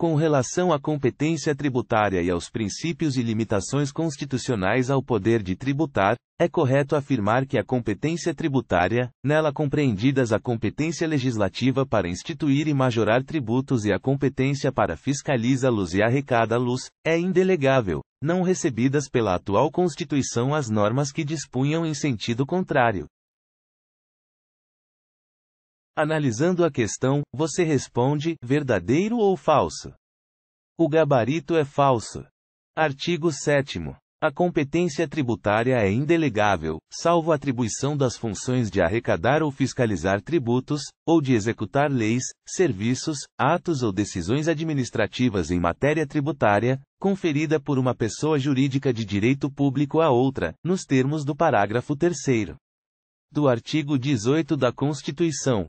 com relação à competência tributária e aos princípios e limitações constitucionais ao poder de tributar, é correto afirmar que a competência tributária, nela compreendidas a competência legislativa para instituir e majorar tributos e a competência para fiscaliza-los e arrecada-los, é indelegável, não recebidas pela atual Constituição as normas que dispunham em sentido contrário. Analisando a questão, você responde: verdadeiro ou falso? O gabarito é falso. Artigo 7. A competência tributária é indelegável, salvo atribuição das funções de arrecadar ou fiscalizar tributos, ou de executar leis, serviços, atos ou decisões administrativas em matéria tributária, conferida por uma pessoa jurídica de direito público a outra, nos termos do parágrafo 3 do artigo 18 da Constituição.